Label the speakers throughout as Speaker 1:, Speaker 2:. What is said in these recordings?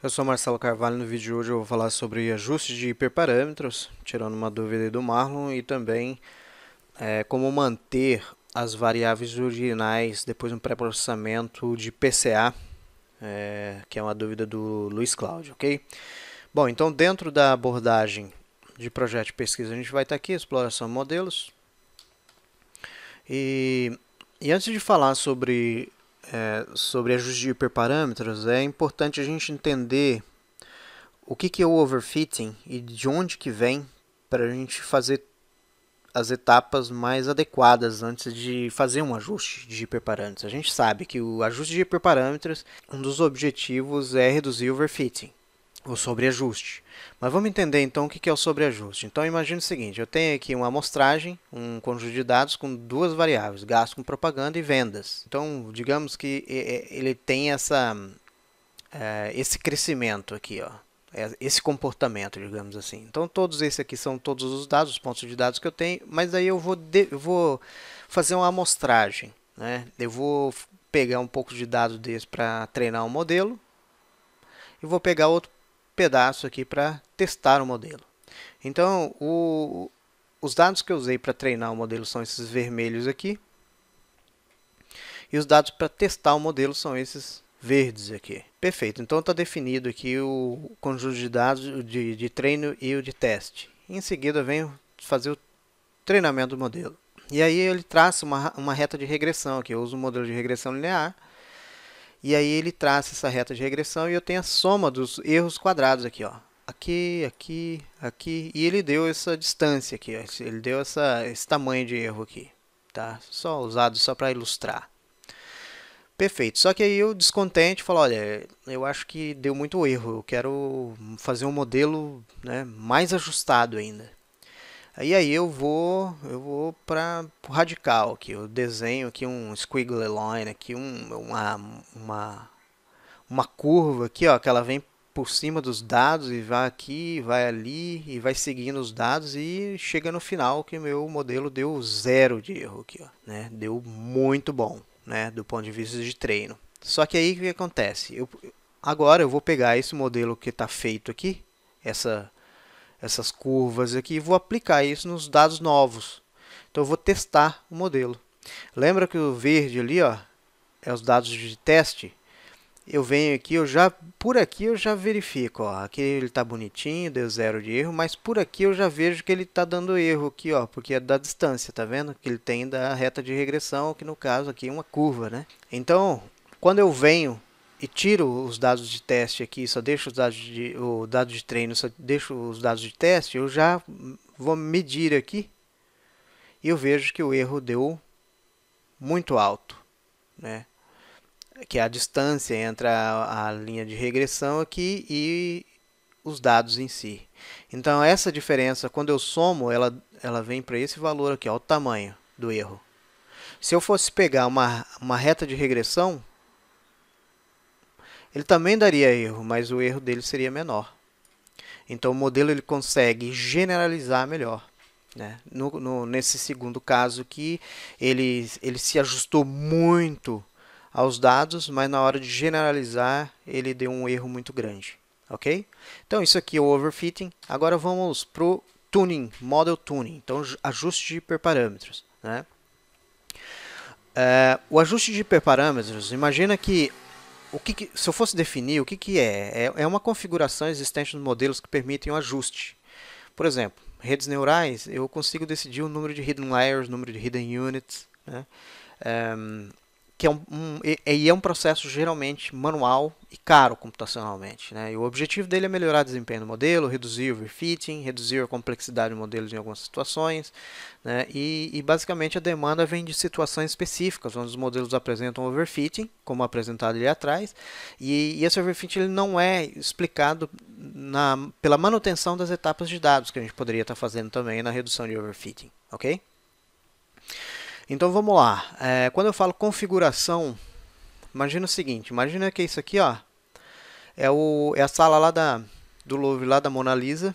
Speaker 1: Eu sou Marcelo Carvalho, no vídeo de hoje eu vou falar sobre ajustes de hiperparâmetros, tirando uma dúvida do Marlon, e também é, como manter as variáveis originais depois de um pré-processamento de PCA, é, que é uma dúvida do Luiz Cláudio, ok? Bom, então dentro da abordagem de projeto de pesquisa, a gente vai estar aqui, exploração de modelos, e, e antes de falar sobre é, sobre ajuste de hiperparâmetros, é importante a gente entender o que, que é o overfitting e de onde que vem para a gente fazer as etapas mais adequadas antes de fazer um ajuste de hiperparâmetros. A gente sabe que o ajuste de hiperparâmetros, um dos objetivos é reduzir o overfitting o sobreajuste. Mas vamos entender então o que é o sobreajuste. Então imagine o seguinte: eu tenho aqui uma amostragem, um conjunto de dados com duas variáveis, gasto com propaganda e vendas. Então digamos que ele tem essa, é, esse crescimento aqui, ó, é, esse comportamento, digamos assim. Então todos esses aqui são todos os dados, os pontos de dados que eu tenho, mas aí eu vou, de, eu vou fazer uma amostragem. Né? Eu vou pegar um pouco de dados desse para treinar um modelo e vou pegar outro pedaço aqui para testar o modelo. Então, o, os dados que eu usei para treinar o modelo são esses vermelhos aqui. E os dados para testar o modelo são esses verdes aqui. Perfeito, então está definido aqui o conjunto de dados de, de treino e o de teste. Em seguida, venho fazer o treinamento do modelo. E aí ele traça uma, uma reta de regressão aqui. Eu uso o um modelo de regressão linear e aí ele traça essa reta de regressão e eu tenho a soma dos erros quadrados aqui, ó. Aqui, aqui, aqui. E ele deu essa distância aqui, ó. Ele deu essa, esse tamanho de erro aqui, tá? Só usado só para ilustrar. Perfeito. Só que aí eu descontente falo, olha, eu acho que deu muito erro. Eu quero fazer um modelo né, mais ajustado ainda. E aí eu vou, eu vou para o radical aqui. Eu desenho aqui um squiggly line, aqui um, uma, uma, uma curva aqui, ó, que ela vem por cima dos dados e vai aqui, vai ali e vai seguindo os dados e chega no final que meu modelo deu zero de erro aqui, ó, né? Deu muito bom, né? Do ponto de vista de treino. Só que aí o que acontece? Eu, agora eu vou pegar esse modelo que está feito aqui, essa essas curvas aqui e vou aplicar isso nos dados novos. Então eu vou testar o modelo. Lembra que o verde ali ó, é os dados de teste? Eu venho aqui, eu já por aqui eu já verifico, ó, aqui ele está bonitinho, deu zero de erro, mas por aqui eu já vejo que ele está dando erro aqui, ó, porque é da distância, tá vendo? Que ele tem da reta de regressão, que no caso aqui é uma curva, né? Então, quando eu venho e tiro os dados de teste aqui, só deixo os dados de, o dado de treino, só deixo os dados de teste, eu já vou medir aqui e eu vejo que o erro deu muito alto, né? que é a distância entre a, a linha de regressão aqui e os dados em si. Então essa diferença, quando eu somo, ela, ela vem para esse valor aqui, ó, o tamanho do erro. Se eu fosse pegar uma, uma reta de regressão, ele também daria erro, mas o erro dele seria menor. Então o modelo ele consegue generalizar melhor. Né? No, no, nesse segundo caso que ele, ele se ajustou muito aos dados, mas na hora de generalizar ele deu um erro muito grande. Ok? Então isso aqui é o overfitting. Agora vamos para o tuning, model tuning. Então ajuste de hiperparâmetros. Né? É, o ajuste de hiperparâmetros, imagina que o que, que, se eu fosse definir, o que, que é? é? É uma configuração existente nos modelos que permitem um ajuste. Por exemplo, redes neurais, eu consigo decidir o número de hidden layers, o número de hidden units, né? Um, ehm, que é um, um, e, é um processo geralmente manual e caro computacionalmente. Né? E o objetivo dele é melhorar o desempenho do modelo, reduzir o overfitting, reduzir a complexidade do modelo em algumas situações. Né? E, e basicamente a demanda vem de situações específicas, onde os modelos apresentam overfitting, como apresentado ali atrás, e, e esse overfitting ele não é explicado na, pela manutenção das etapas de dados, que a gente poderia estar fazendo também na redução de overfitting. ok? Então vamos lá. É, quando eu falo configuração, imagina o seguinte: imagina que isso aqui, ó, é, o, é a sala lá da, do Louvre, lá da Mona Lisa.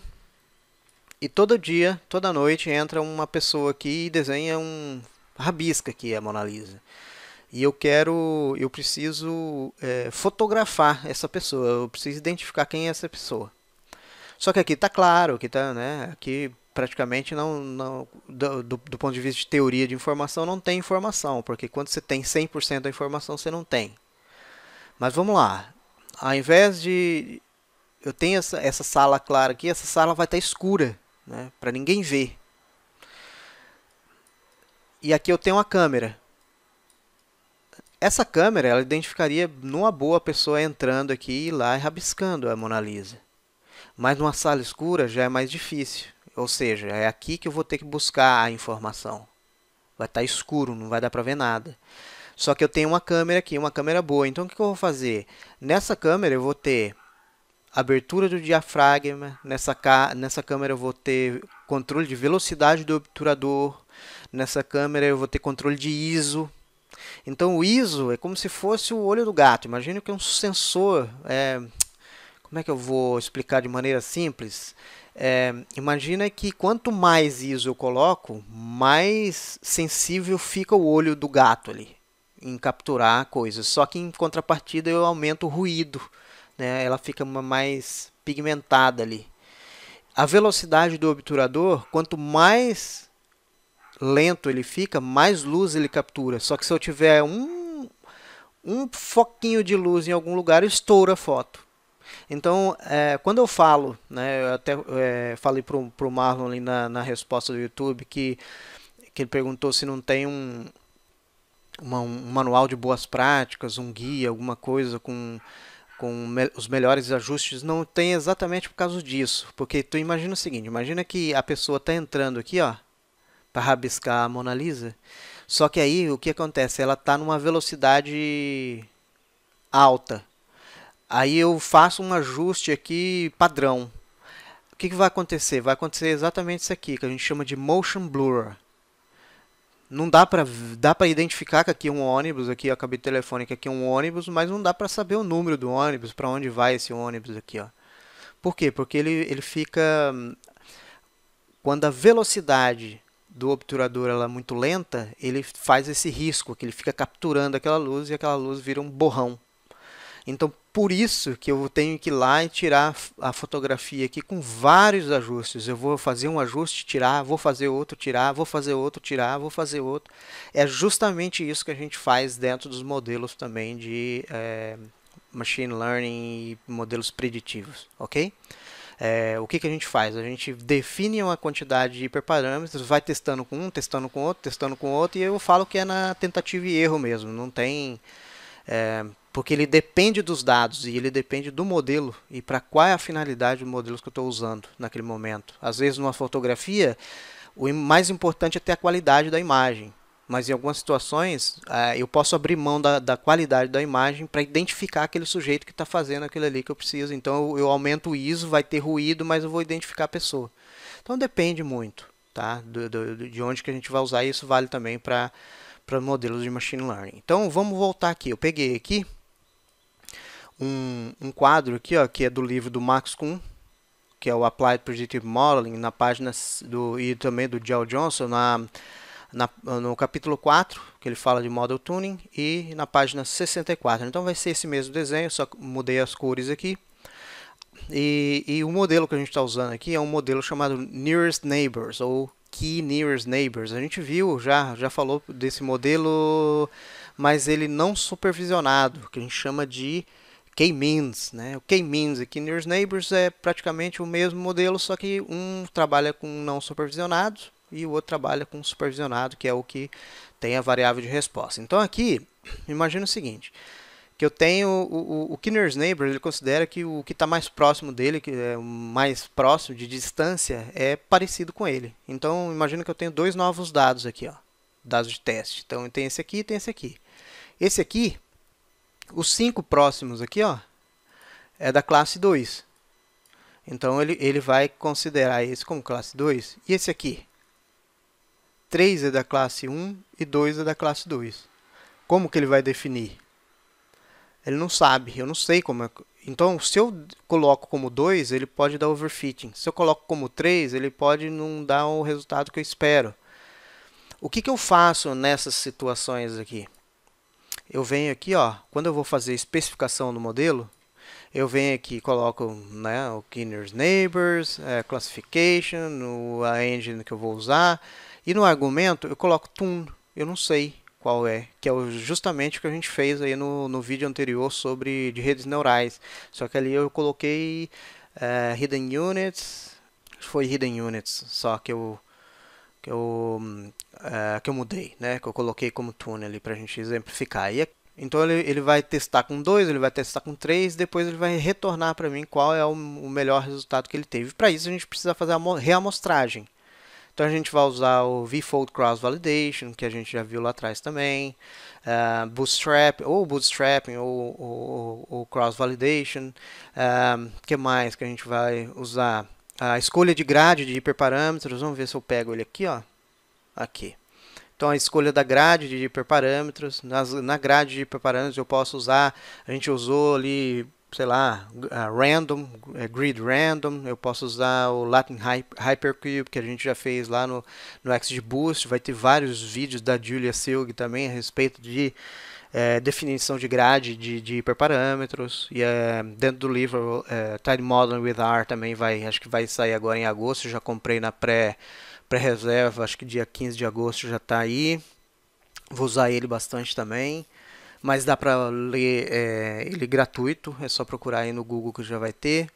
Speaker 1: E todo dia, toda noite, entra uma pessoa aqui e desenha um rabisca aqui a Mona Lisa. E eu quero, eu preciso é, fotografar essa pessoa. Eu preciso identificar quem é essa pessoa. Só que aqui tá claro, aqui tá, né? Aqui praticamente não, não do, do, ponto de vista de teoria de informação, não tem informação, porque quando você tem 100% da informação, você não tem. Mas vamos lá, ao invés de eu tenho essa, essa sala clara aqui, essa sala vai estar escura, né, para ninguém ver. E aqui eu tenho uma câmera. Essa câmera, ela identificaria numa boa pessoa entrando aqui e lá e rabiscando a Mona Lisa. Mas numa sala escura já é mais difícil. Ou seja, é aqui que eu vou ter que buscar a informação. Vai estar tá escuro, não vai dar para ver nada. Só que eu tenho uma câmera aqui, uma câmera boa. Então o que eu vou fazer? Nessa câmera eu vou ter abertura do diafragma, nessa, ca... nessa câmera eu vou ter controle de velocidade do obturador, nessa câmera eu vou ter controle de ISO. Então o ISO é como se fosse o olho do gato. Imagina que é um sensor, é como é que eu vou explicar de maneira simples? É, imagina que quanto mais ISO eu coloco, mais sensível fica o olho do gato ali em capturar coisas. Só que em contrapartida eu aumento o ruído, né? ela fica mais pigmentada ali. A velocidade do obturador, quanto mais lento ele fica, mais luz ele captura. Só que se eu tiver um, um foquinho de luz em algum lugar, estoura a foto. Então, é, quando eu falo, né, eu até é, falei para o Marlon ali na, na resposta do YouTube que, que ele perguntou se não tem um, uma, um manual de boas práticas, um guia, alguma coisa com com me os melhores ajustes não tem exatamente por causa disso, porque tu imagina o seguinte, imagina que a pessoa está entrando aqui, ó, para rabiscar a Mona Lisa, só que aí o que acontece, ela está numa velocidade alta, Aí eu faço um ajuste aqui padrão. O que, que vai acontecer? Vai acontecer exatamente isso aqui, que a gente chama de motion blur. Não dá para dá para identificar que aqui é um ônibus, aqui a cabine telefônica aqui é um ônibus, mas não dá para saber o número do ônibus, para onde vai esse ônibus aqui, ó. Por quê? Porque ele, ele fica hum, quando a velocidade do obturador ela é muito lenta, ele faz esse risco, que ele fica capturando aquela luz e aquela luz vira um borrão. Então, por isso que eu tenho que ir lá e tirar a fotografia aqui com vários ajustes. Eu vou fazer um ajuste, tirar, vou fazer outro, tirar, vou fazer outro, tirar, vou fazer outro. É justamente isso que a gente faz dentro dos modelos também de é, machine learning e modelos preditivos, ok? É, o que, que a gente faz? A gente define uma quantidade de hiperparâmetros, vai testando com um, testando com outro, testando com outro, e eu falo que é na tentativa e erro mesmo, não tem... É, porque ele depende dos dados e ele depende do modelo e para qual é a finalidade do modelo que eu estou usando naquele momento. Às vezes, numa fotografia, o mais importante é ter a qualidade da imagem, mas em algumas situações é, eu posso abrir mão da, da qualidade da imagem para identificar aquele sujeito que está fazendo aquilo ali que eu preciso. Então, eu, aumento o ISO, vai ter ruído, mas eu vou identificar a pessoa. Então, depende muito tá? Do, do, de onde que a gente vai usar. Isso vale também para modelos de machine learning. Então, vamos voltar aqui. Eu peguei aqui um, um quadro aqui, ó, que é do livro do Max Kuhn, que é o Applied Predictive Modeling, na página do, e também do Joe Johnson, na, na, no capítulo 4, que ele fala de Model Tuning, e na página 64. Então vai ser esse mesmo desenho, só mudei as cores aqui. E, e o modelo que a gente está usando aqui é um modelo chamado Nearest Neighbors, ou Key Nearest Neighbors. A gente viu, já, já falou desse modelo, mas ele não supervisionado, que a gente chama de K-means, né? O K-means aqui no Nearest Neighbors é praticamente o mesmo modelo, só que um trabalha com não supervisionado e o outro trabalha com supervisionado, que é o que tem a variável de resposta. Então aqui, imagina o seguinte, que eu tenho o, o, o Kinner's Neighbor, ele considera que o que está mais próximo dele, que é o mais próximo de distância, é parecido com ele. Então imagina que eu tenho dois novos dados aqui, ó, dados de teste. Então tem esse aqui e tem esse aqui. Esse aqui os cinco próximos aqui, ó, é da classe 2. Então, ele, ele vai considerar esse como classe 2. E esse aqui? 3 é da classe 1 e 2 é da classe 2. Como que ele vai definir? Ele não sabe, eu não sei como é. Então, se eu coloco como 2, ele pode dar overfitting. Se eu coloco como 3, ele pode não dar o resultado que eu espero. O que, que eu faço nessas situações aqui? eu venho aqui, ó, quando eu vou fazer especificação do modelo, eu venho aqui coloco né, o Kinner's Neighbors, é, Classification, o, a engine que eu vou usar, e no argumento eu coloco Tune, eu não sei qual é, que é justamente o que a gente fez aí no, no vídeo anterior sobre de redes neurais, só que ali eu coloquei é, Hidden Units, foi Hidden Units, só que eu que eu, é, que eu mudei, né? Que eu coloquei como túnel ali para a gente exemplificar. E, é, então ele, ele vai testar com 2, ele vai testar com 3, depois ele vai retornar para mim qual é o, o, melhor resultado que ele teve. Para isso a gente precisa fazer a reamostragem. Então a gente vai usar o vFold Cross Validation, que a gente já viu lá atrás também, uh, Bootstrap, ou Bootstrapping, ou, ou, ou Cross Validation, o uh, eh, que mais que a gente vai usar? a escolha de grade de hiperparâmetros, vamos ver se eu pego ele aqui, ó. Aqui. Então, a escolha da grade de hiperparâmetros, nas, na grade de hiperparâmetros eu posso usar, a gente usou ali, sei lá, random, é, grid random, eu posso usar o Latin Hypercube, que a gente já fez lá no, no XGBoost, vai ter vários vídeos da Julia Silg também a respeito de é, definição de grade de, de hiperparâmetros. E é, dentro do livro é, Tide Modeling with R também vai, acho que vai sair agora em agosto. Já comprei na pré pré-reserva, acho que dia 15 de agosto já está aí. Vou usar ele bastante também. Mas dá para ler é, ele gratuito, é só procurar aí no Google que já vai ter.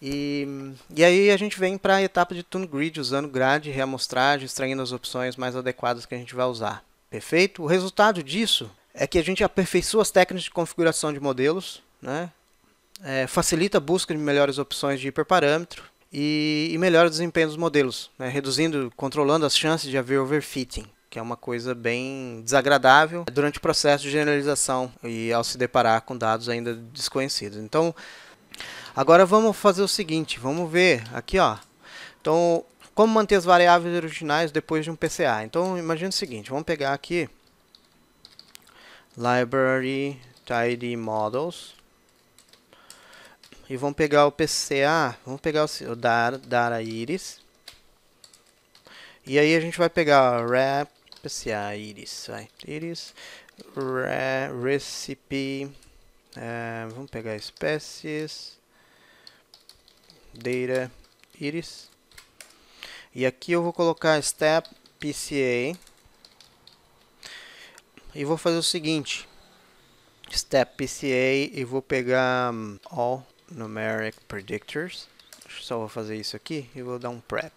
Speaker 1: E, e aí a gente vem para a etapa de Tune Grid, usando grade, reamostragem, extraindo as opções mais adequadas que a gente vai usar. Perfeito? O resultado disso é que a gente aperfeiçoa as técnicas de configuração de modelos, né? É, facilita a busca de melhores opções de hiperparâmetro e, e melhora o desempenho dos modelos, né? reduzindo, controlando as chances de haver overfitting, que é uma coisa bem desagradável durante o processo de generalização e ao se deparar com dados ainda desconhecidos. Então, agora vamos fazer o seguinte, vamos ver aqui, ó. Então, como manter as variáveis originais depois de um PCA? Então, imagina o seguinte, vamos pegar aqui library tidy models e vamos pegar o PCA, vamos pegar o, o Dara, Iris e aí a gente vai pegar rep PCA Iris, vai Iris re, recipe é, vamos pegar espécies data Iris e aqui eu vou colocar step PCA e vou fazer o seguinte. Step PCA e vou pegar hum, all numeric predictors. Só vou fazer isso aqui e vou dar um prep.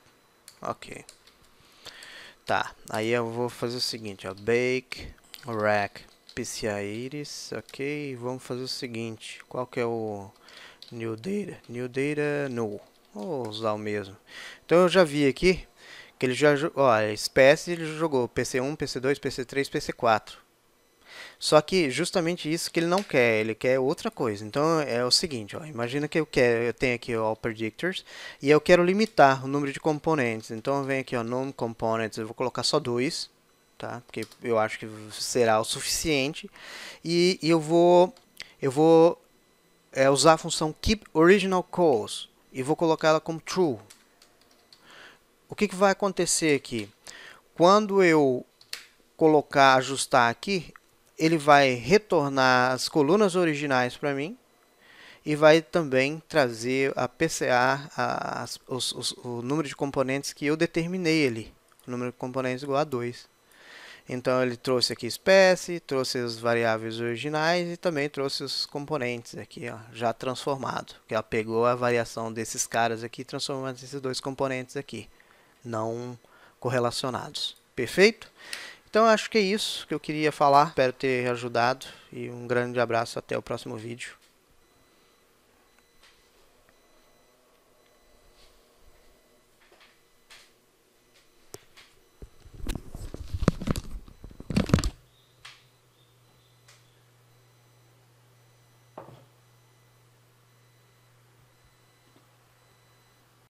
Speaker 1: Ok. Tá, aí eu vou fazer o seguinte, ó, bake, rack, PCI iris, ok, vamos fazer o seguinte, qual que é o new data? New data vou usar o mesmo. Então eu já vi aqui que ele já, ó, espécie ele jogou PC1, PC2, PC3, PC4. Só que justamente isso que ele não quer, ele quer outra coisa. Então é o seguinte, ó, imagina que eu quero, eu tenho aqui o predictors e eu quero limitar o número de componentes. Então eu venho aqui ó, non components, eu vou colocar só dois, tá? Porque eu acho que será o suficiente. E, e eu vou eu vou é, usar a função keep original calls e vou colocá-la como true. O que, que vai acontecer aqui? Quando eu colocar, ajustar aqui, ele vai retornar as colunas originais para mim e vai também trazer a PCA, a, a, os, os, o número de componentes que eu determinei ali. O número de componentes igual a 2. Então ele trouxe aqui espécie, trouxe as variáveis originais e também trouxe os componentes aqui, ó, já transformado. Que ela pegou a variação desses caras aqui e transformou esses dois componentes aqui, não correlacionados. Perfeito? Então acho que é isso que eu queria falar. Espero ter ajudado e um grande abraço até o próximo vídeo.